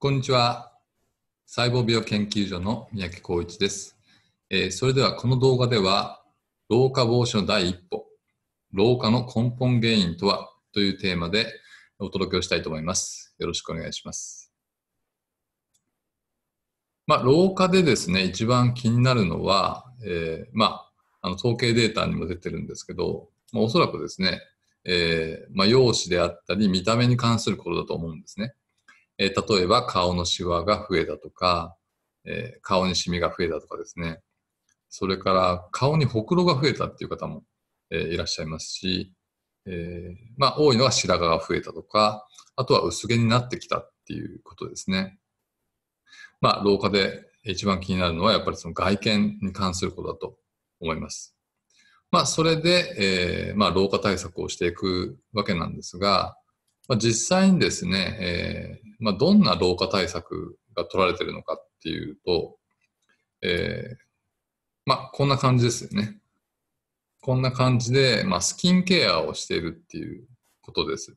こんにちは。細胞病研究所の三宅浩一です、えー、それではこの動画では、老化防止の第一歩、老化の根本原因とはというテーマでお届けをしたいと思います。よろしくお願いします。まあ、老化でですね、一番気になるのは、えー、まあ、あの統計データにも出てるんですけど、まあ、おそらくですね、えー、まあ、容姿であったり見た目に関することだと思うんですね。えー、例えば顔のシワが増えたとか、えー、顔にシミが増えたとかですね。それから顔にほくろが増えたっていう方も、えー、いらっしゃいますし、えー、まあ多いのは白髪が増えたとか、あとは薄毛になってきたっていうことですね。まあ老化で一番気になるのはやっぱりその外見に関することだと思います。まあそれで、えー、まあ老化対策をしていくわけなんですが、まあ、実際にですね、えーまあ、どんな老化対策が取られてるのかっていうと、えーまあ、こんな感じですよね。こんな感じで、まあ、スキンケアをしているっていうことです。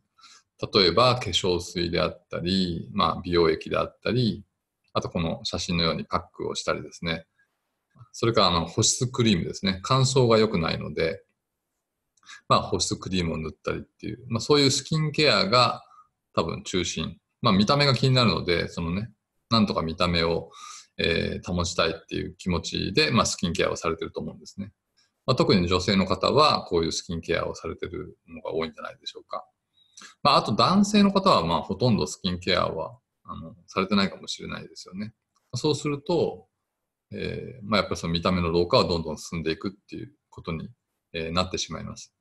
例えば化粧水であったり、まあ、美容液であったり、あとこの写真のようにパックをしたりですね。それからあの保湿クリームですね。乾燥が良くないので、まあ、保湿クリームを塗ったりっていう、まあ、そういうスキンケアが多分中心。まあ、見た目が気になるので、そのね、なんとか見た目を、えー、保ちたいっていう気持ちで、まあ、スキンケアをされてると思うんですね。まあ、特に女性の方は、こういうスキンケアをされてるのが多いんじゃないでしょうか。まあ、あと男性の方は、まあ、ほとんどスキンケアは、あの、されてないかもしれないですよね。そうすると、えー、まあ、やっぱりその見た目の老化はどんどん進んでいくっていうことに、えー、なってしまいます。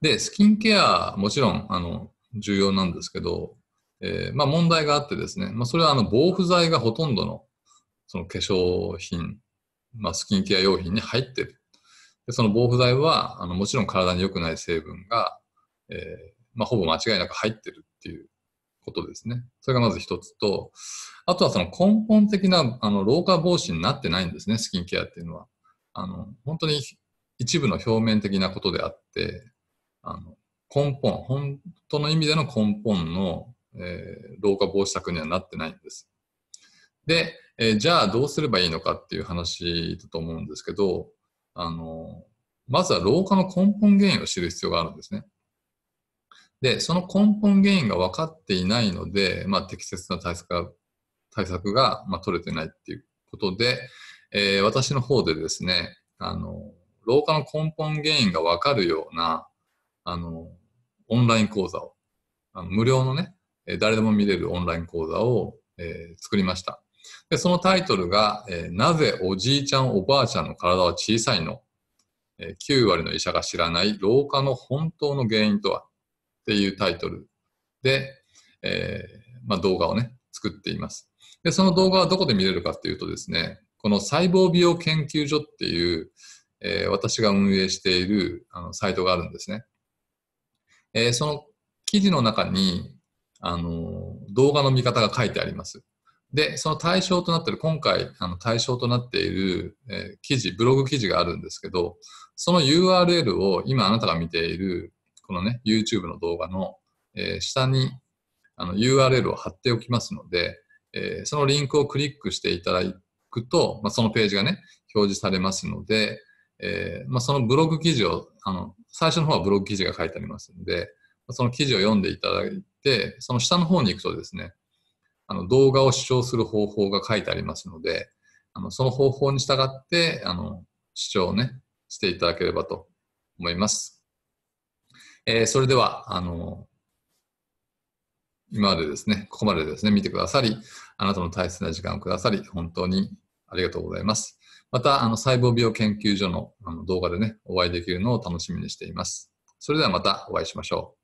で、スキンケア、もちろん、あの、重要なんですけど、えー、まあ問題があってですね、まあそれはあの防腐剤がほとんどの、その化粧品、まあスキンケア用品に入ってる。で、その防腐剤は、あの、もちろん体に良くない成分が、えー、まあほぼ間違いなく入ってるっていうことですね。それがまず一つと、あとはその根本的な、あの、老化防止になってないんですね、スキンケアっていうのは。あの、本当に一部の表面的なことであって、あの、根本、本当の意味での根本の、えー、老化防止策にはなってないんです。で、えー、じゃあどうすればいいのかっていう話だと思うんですけど、あの、まずは老化の根本原因を知る必要があるんですね。で、その根本原因が分かっていないので、まあ、適切な対策が、対策が、まあ、取れてないっていうことで、えー、私の方でですね、あの、老化の根本原因が分かるような、あの、オンライン講座を、あの無料のね、誰でも見れるオンライン講座を、えー、作りました。で、そのタイトルが、えー、なぜおじいちゃんおばあちゃんの体は小さいの、えー、?9 割の医者が知らない老化の本当の原因とはっていうタイトルで、えー、まあ、動画をね、作っています。で、その動画はどこで見れるかっていうとですね、この細胞美容研究所っていう、え私が運営しているあのサイトがあるんですね。えー、その記事の中に、あの、動画の見方が書いてあります。で、その対象となっている、今回あの対象となっている、えー、記事、ブログ記事があるんですけど、その URL を今あなたが見ている、このね、YouTube の動画の、えー、下にあの URL を貼っておきますので、えー、そのリンクをクリックしていただくと、まあ、そのページがね、表示されますので、えまあ、そのブログ記事をあの最初の方はブログ記事が書いてありますんで、その記事を読んでいただいて、その下の方に行くとですね、あの動画を視聴する方法が書いてありますので、あのその方法に従って、あの、視聴をね、していただければと思います。えー、それでは、あの、今までですね、ここまでですね、見てくださり、あなたの大切な時間をくださり、本当にありがとうございます。また、あの、細胞病研究所のあの動画でね、お会いできるのを楽しみにしています。それではまたお会いしましょう。